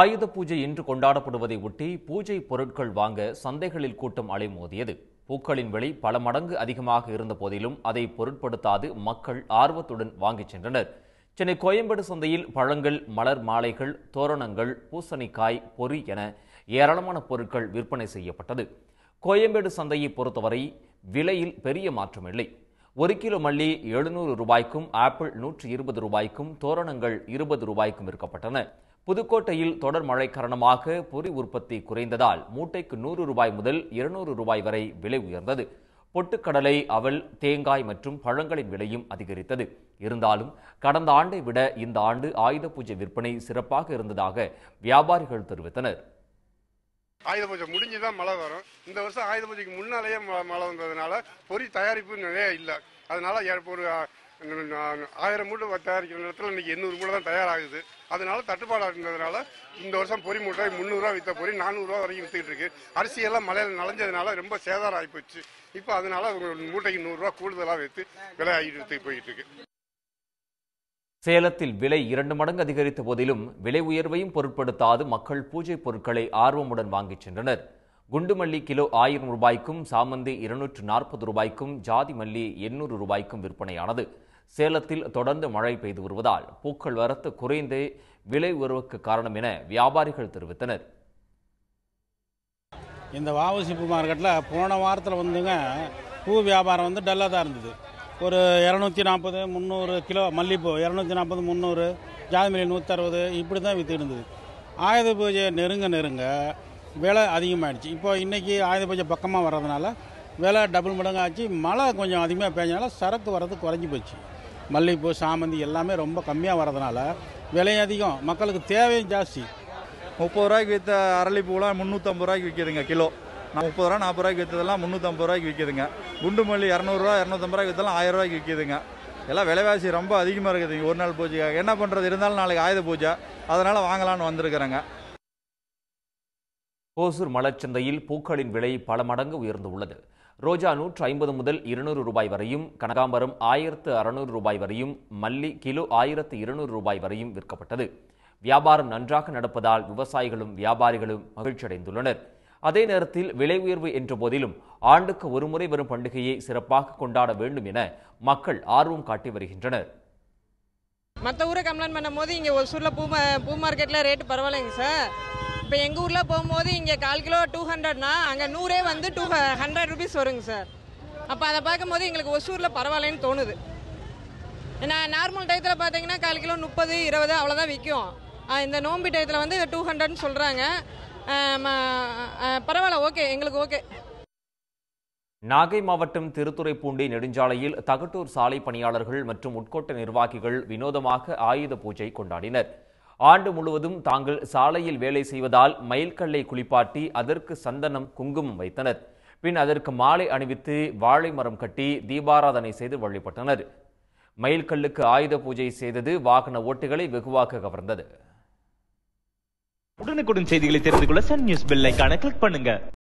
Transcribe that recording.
ஆயுத பூஜை இன்று கொண்டாடப்படுவதை ஒட்டி பூஜை பொருட்கள் வாங்க சந்தைகளில் கூட்டம் அலைமோதியது பூக்களின் விலை பல மடங்கு அதிகமாக இருந்த போதிலும் அதை பொருட்படுத்தாது மக்கள் ஆர்வத்துடன் வாங்கிச் சென்றனர் சென்னை கோயம்பேடு சந்தையில் பழங்கள் மலர் மாலைகள் தோரணங்கள் பூசணிக்காய் பொறி என ஏராளமான பொருட்கள் விற்பனை செய்யப்பட்டது கோயம்பேடு சந்தையை பொறுத்தவரை விலையில் பெரிய மாற்றம் இல்லை ஒரு கிலோ மல்லி எழுநூறு ரூபாய்க்கும் ஆப்பிள் நூற்றி இருபது ரூபாய்க்கும் தோரணங்கள் இருபது ரூபாய்க்கும் விற்கப்பட்டன புதுக்கோட்டையில் தொடர் மழை காரணமாக பொறி உற்பத்தி குறைந்ததால் மூட்டைக்கு நூறு ரூபாய் முதல் இருநூறு ரூபாய் வரை விலை உயர்ந்தது பொட்டுக்கடலை அவல் தேங்காய் மற்றும் பழங்களின் விலையும் அதிகரித்தது இருந்தாலும் கடந்த ஆண்டை விட இந்த ஆண்டு ஆயுத பூஜை விற்பனை சிறப்பாக இருந்ததாக வியாபாரிகள் தெரிவித்தனர் ஆயுத பூஜை முடிஞ்சுதான் மழை வரும் இந்த வருஷம் ஆயுத பூஜைக்கு முன்னாலேயே மழை வந்ததுனால பொறி தயாரிப்பு நிறைய இல்லை அதனால ஒரு ஆயிரம் மூட்டை தயாரிக்கிற நேரத்தில் இன்னைக்கு எண்ணூறு மூட்டை தான் தயாராகுது அதனால தட்டுப்பாடாக இருந்ததுனால இந்த வருஷம் பொறி மூட்டை முந்நூறுரூவா விற்ற பொறி நானூறுரூவா வரைக்கும் விற்றுக்கிட்டு இருக்கு அரிசியெல்லாம் மலையில் நலஞ்சதுனால ரொம்ப சேதாரம் ஆகி போச்சு இப்போ அதனால மூட்டைக்கு நூறுரூவா கூடுதலாக விற்று விலை ஆகிட்டு போயிட்டு இருக்கு சேலத்தில் விலை இரண்டு மடங்கு அதிகரித்த போதிலும் விலை உயர்வையும் பொருட்படுத்தாது மக்கள் பூஜை பொருட்களை ஆர்வமுடன் வாங்கிச் சென்றனர் குண்டுமல்லி கிலோ ஆயிரம் ரூபாய்க்கும் சாமந்தி இருநூற்று நாற்பது ரூபாய்க்கும் ஜாதி மல்லி எண்ணூறு ரூபாய்க்கும் விற்பனையானது சேலத்தில் தொடர்ந்து மழை பெய்து வருவதால் பூக்கள் வரத்து குறைந்தே விலை உயர்வுக்கு காரணம் என வியாபாரிகள் தெரிவித்தனர் இந்த வாவசி பூ மார்க்கெட்டில் போன வாரத்தில் வந்துங்க பூ வியாபாரம் வந்து டல்லாக தான் இருந்தது ஒரு இரநூத்தி நாற்பது முந்நூறு கிலோ மல்லிகைப்பூ இரநூத்தி நாற்பது முந்நூறு ஜாதிமல்லி நூற்றறுபது இப்படி தான் விற்று இருந்தது ஆயுத பூஜை நெருங்க நெருங்க விலை அதிகமாகிடுச்சு இப்போ இன்றைக்கி ஆயுத பூஜை பக்கமாக வர்றதுனால விலை டபுள் மடங்கு ஆச்சு மழை கொஞ்சம் அதிகமாக பெஞ்சனால சரக்கு வரது குறைஞ்சி போச்சு மல்லிகைப்பூ சாமந்தி எல்லாமே ரொம்ப கம்மியாக வரதுனால விலையும் அதிகம் மக்களுக்கு தேவையும் ஜாஸ்தி முப்பது ரூபாய்க்கு விற்ற அரளிப்பூலாம் முந்நூற்றம்பது ரூபாய்க்கு விற்கிதுங்க கிலோ நான் முப்பது ரூபா நாற்பது ரூபாய்க்கு விற்றதெல்லாம் முந்நூற்றம்பது ரூபாய்க்கு விற்கிதுங்க குண்டு மல்லி இரநூறுவா இரநூத்தம்பது ரூபாய்க்கு விற்றலாம் ஆயிரம் ரூபாய்க்கு விற்கிதுங்க எல்லாம் விலைவாசி ரொம்ப அதிகமாக இருக்குது ஒரு நாள் பூஜைக்காக என்ன பண்ணுறது இருந்தாலும் நாளைக்கு ஆயுத பூஜை அதனால் வாங்கலான்னு வந்திருக்கிறேங்க ஓசூர் மலச்சந்தையில் பூக்களின் விலை பல மடங்கு உயர்ந்து உள்ளது ரோஜா நூற்று ஐம்பது முதல் இருநூறு ரூபாய் வரையும் கனகாம்பரம் ஆயிரத்து அறுநூறு ரூபாய் வரையும் மல்லி கிலோ ஆயிரத்து இருநூறு ரூபாய் வரையும் விற்கப்பட்டது வியாபாரம் நன்றாக நடப்பதால் விவசாயிகளும் வியாபாரிகளும் மகிழ்ச்சியடைந்துள்ளனர் அதே நேரத்தில் விலை உயர்வு என்ற போதிலும் ஆண்டுக்கு ஒருமுறை வரும் பண்டிகையை சிறப்பாக கொண்டாட வேண்டும் என மக்கள் ஆர்வம் காட்டி வருகின்றனர் மற்ற ஊரை கம்ப்ளைண்ட் பண்ணும் போது இங்கே ஒசூரில் பூ பூ மார்க்கெட்டில் ரேட்டு பரவாயில்லைங்க சார் இப்போ எங்கள் ஊரில் போகும்போது இங்கே கால் கிலோ டூ ஹண்ட்ரட்னா அங்கே நூறே வந்து டூ ஹண்ட்ரட் ருபீஸ் வருங்க சார் அப்போ அதை பார்க்கும்போது எங்களுக்கு ஒசூரில் பரவாயில்லன்னு தோணுது ஏன்னா நார்மல் டயத்தில் பார்த்தீங்கன்னா கால் கிலோ முப்பது இருபது அவ்வளோதான் விற்கும் இந்த நோம்பி டயத்தில் வந்து டூ ஹண்ட்ரட்னு சொல்கிறாங்க பரவாயில்ல ஓகே எங்களுக்கு ஓகே நாகை மாவட்டம் திருத்துறைப்பூண்டி நெடுஞ்சாலையில் தகட்டூர் சாலை பணியாளர்கள் மற்றும் உட்கோட்ட நிர்வாகிகள் வினோதமாக ஆயுத பூஜை கொண்டாடினர் ஆண்டு முழுவதும் தாங்கள் சாலையில் வேலை செய்வதால் மயில்கல்லை குளிப்பாட்டி அதற்கு சந்தனம் குங்குமம் வைத்தனர் பின் அதற்கு மாலை அணிவித்து வாழை மரம் கட்டி தீபாராதனை செய்து வழிபட்டனர் மயில்கல்லுக்கு ஆயுத பூஜை செய்தது வாகன ஓட்டுகளை வெகுவாக கவர்ந்தது உடனுக்குடன் செய்திகளை தெரிந்து கொள்ள சன் நியூஸ் பெல் கிளிக் பண்ணுங்க